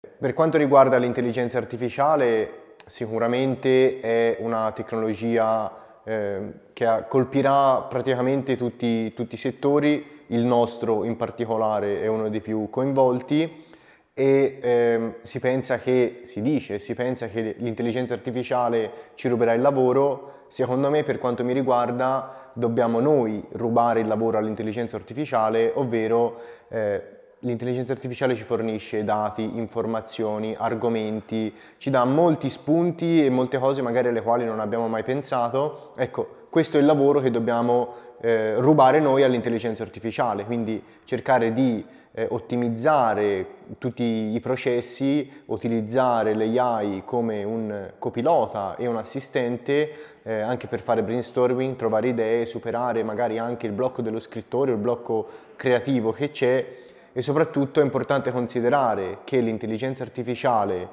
Per quanto riguarda l'intelligenza artificiale, sicuramente è una tecnologia ehm, che colpirà praticamente tutti, tutti, i settori, il nostro in particolare è uno dei più coinvolti e eh, si pensa che, si dice, si pensa che l'intelligenza artificiale ci ruberà il lavoro, secondo me per quanto mi riguarda dobbiamo noi rubare il lavoro all'intelligenza artificiale, ovvero eh, l'intelligenza artificiale ci fornisce dati, informazioni, argomenti, ci dà molti spunti e molte cose magari alle quali non abbiamo mai pensato. Ecco, questo è il lavoro che dobbiamo eh, rubare noi all'intelligenza artificiale, quindi cercare di eh, ottimizzare tutti i processi, utilizzare l'AI come un copilota e un assistente eh, anche per fare brainstorming, trovare idee, superare magari anche il blocco dello scrittore, il blocco creativo che c'è e soprattutto è importante considerare che l'intelligenza artificiale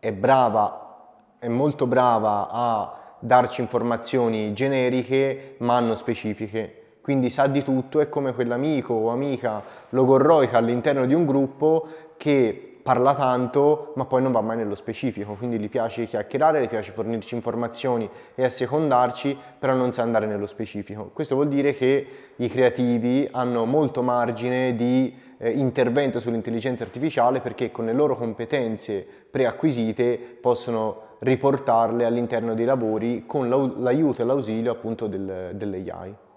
è brava, è molto brava a darci informazioni generiche ma non specifiche quindi sa di tutto, è come quell'amico o amica logorroica all'interno di un gruppo che parla tanto ma poi non va mai nello specifico, quindi gli piace chiacchierare, gli piace fornirci informazioni e assecondarci, però non sa andare nello specifico. Questo vuol dire che i creativi hanno molto margine di eh, intervento sull'intelligenza artificiale perché con le loro competenze preacquisite possono riportarle all'interno dei lavori con l'aiuto e l'ausilio appunto del, dell'AI.